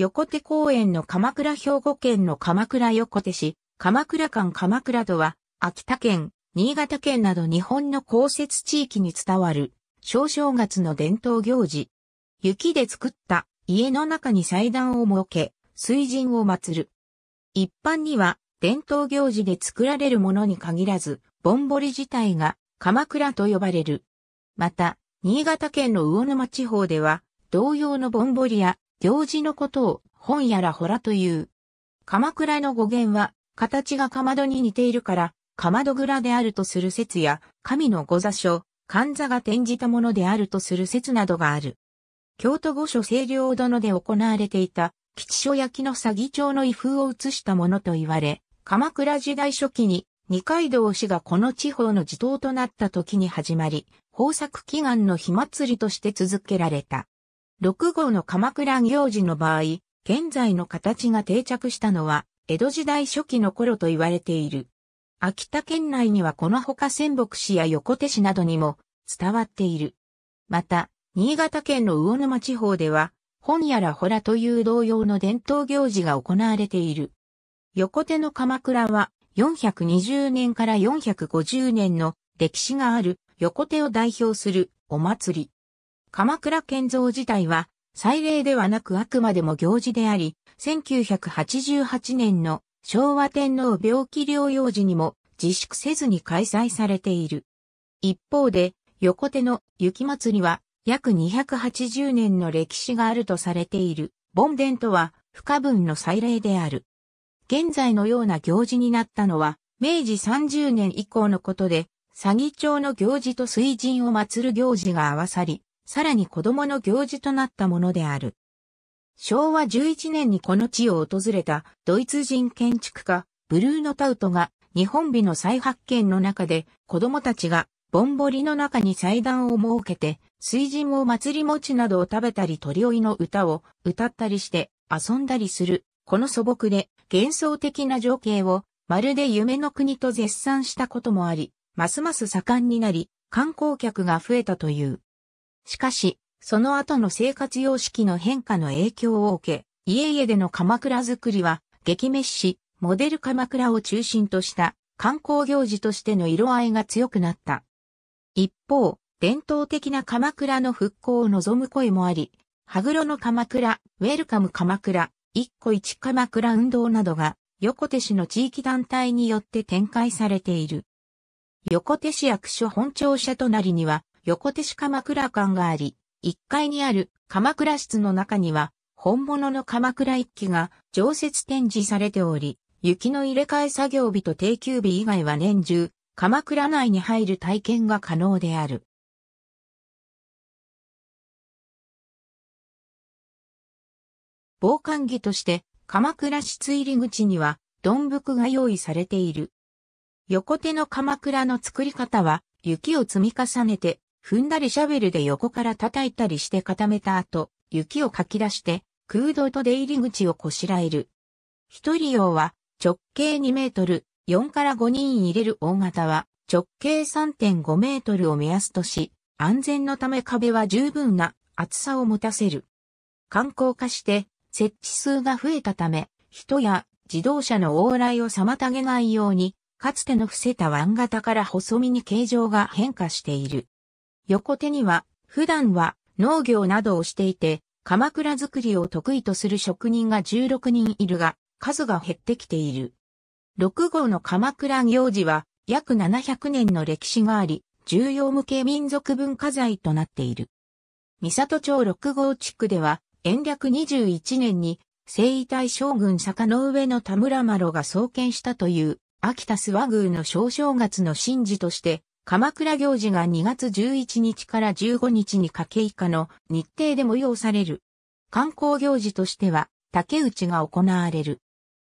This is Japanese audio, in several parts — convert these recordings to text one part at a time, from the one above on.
横手公園の鎌倉兵庫県の鎌倉横手市、鎌倉間鎌倉戸は、秋田県、新潟県など日本の降雪地域に伝わる、小正月の伝統行事。雪で作った家の中に祭壇を設け、水神を祀る。一般には、伝統行事で作られるものに限らず、ぼんぼり自体が鎌倉と呼ばれる。また、新潟県の魚沼地方では、同様のぼんぼりや行事のことを本やらほらという。鎌倉の語源は、形がかまどに似ているから、かまど蔵であるとする説や、神の御座所、神座が転じたものであるとする説などがある。京都御所清涼殿で行われていた、吉所焼の詐欺帳の威風を移したものと言われ、鎌倉時代初期に二階堂氏がこの地方の地頭となった時に始まり、豊作祈願の火祭りとして続けられた。6号の鎌倉行事の場合、現在の形が定着したのは、江戸時代初期の頃と言われている。秋田県内にはこのほか仙北市や横手市などにも伝わっている。また、新潟県の魚沼地方では、本やらほらという同様の伝統行事が行われている。横手の鎌倉は、420年から450年の歴史がある横手を代表するお祭り。鎌倉建造自体は、祭礼ではなくあくまでも行事であり、1988年の昭和天皇病気療養時にも自粛せずに開催されている。一方で、横手の雪祭りは約280年の歴史があるとされている、盆殿とは不可分の祭礼である。現在のような行事になったのは、明治30年以降のことで、詐欺町の行事と水神を祀る行事が合わさり、さらに子供の行事となったものである。昭和11年にこの地を訪れたドイツ人建築家、ブルーノ・タウトが日本美の再発見の中で子供たちがぼんぼりの中に祭壇を設けて水神を祭り餅などを食べたり鳥追いの歌を歌ったりして遊んだりするこの素朴で幻想的な情景をまるで夢の国と絶賛したこともあり、ますます盛んになり観光客が増えたという。しかし、その後の生活様式の変化の影響を受け、家々での鎌倉作りは、激滅し、モデル鎌倉を中心とした観光行事としての色合いが強くなった。一方、伝統的な鎌倉の復興を望む声もあり、羽黒の鎌倉、ウェルカム鎌倉、一個一鎌倉運動などが、横手市の地域団体によって展開されている。横手市役所本庁舎隣には、横手市鎌倉館があり、1階にある鎌倉室の中には、本物の鎌倉一揆が常設展示されており、雪の入れ替え作業日と定休日以外は年中、鎌倉内に入る体験が可能である。防寒着として、鎌倉室入り口には、どんぶくが用意されている。横手の鎌倉の作り方は、雪を積み重ねて、踏んだりシャベルで横から叩いたりして固めた後、雪をかき出して、空洞と出入り口をこしらえる。一人用は直径2メートル、4から5人入れる大型は直径3.5メートルを目安とし、安全のため壁は十分な厚さを持たせる。観光化して設置数が増えたため、人や自動車の往来を妨げないように、かつての伏せた湾型から細身に形状が変化している。横手には、普段は農業などをしていて、鎌倉作りを得意とする職人が16人いるが、数が減ってきている。6号の鎌倉行事は、約700年の歴史があり、重要無形民族文化財となっている。三里町6号地区では、延暦21年に、征夷大将軍坂の上の田村麻呂が創建したという、秋田諏訪宮の小正月の神事として、鎌倉行事が2月11日から15日にかけ以下の日程で催される。観光行事としては、竹内が行われる。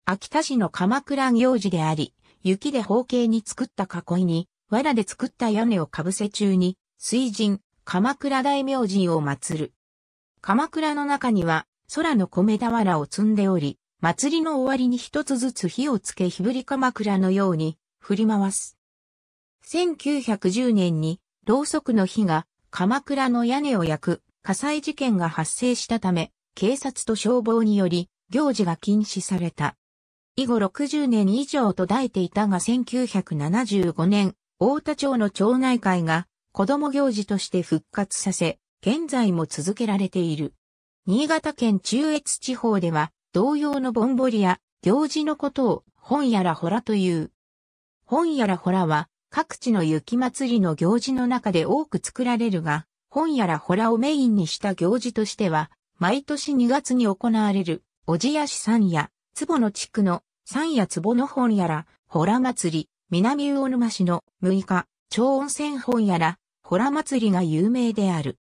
秋田市の鎌倉行事であり、雪で方形に作った囲いに、藁で作った屋根をかぶせ中に、水神、鎌倉大明神を祀る。鎌倉の中には、空の米俵を積んでおり、祭りの終わりに一つずつ火をつけ日振り鎌倉のように振り回す。1910年に、ろうそくの火が鎌倉の屋根を焼く火災事件が発生したため、警察と消防により行事が禁止された。以後60年以上途絶えていたが1975年、大田町の町内会が子供行事として復活させ、現在も続けられている。新潟県中越地方では、同様のぼんぼりや行事のことを本やらほらという。本やらほらは、各地の雪祭りの行事の中で多く作られるが、本やらホラをメインにした行事としては、毎年2月に行われる、おじやし山や、坪の地区の山や坪の本やら、ホラ祭り、南魚沼市の6日、超温泉本やら、ホラ祭りが有名である。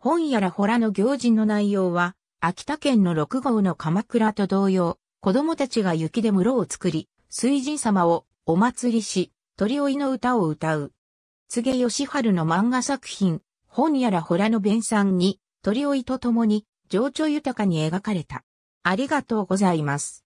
本やらホラの行事の内容は、秋田県の6号の鎌倉と同様、子供たちが雪で室を作り、水神様をお祭りし、鳥追いの歌を歌う。告げ義春の漫画作品、本やららの弁さんに、鳥追いと共に、情緒豊かに描かれた。ありがとうございます。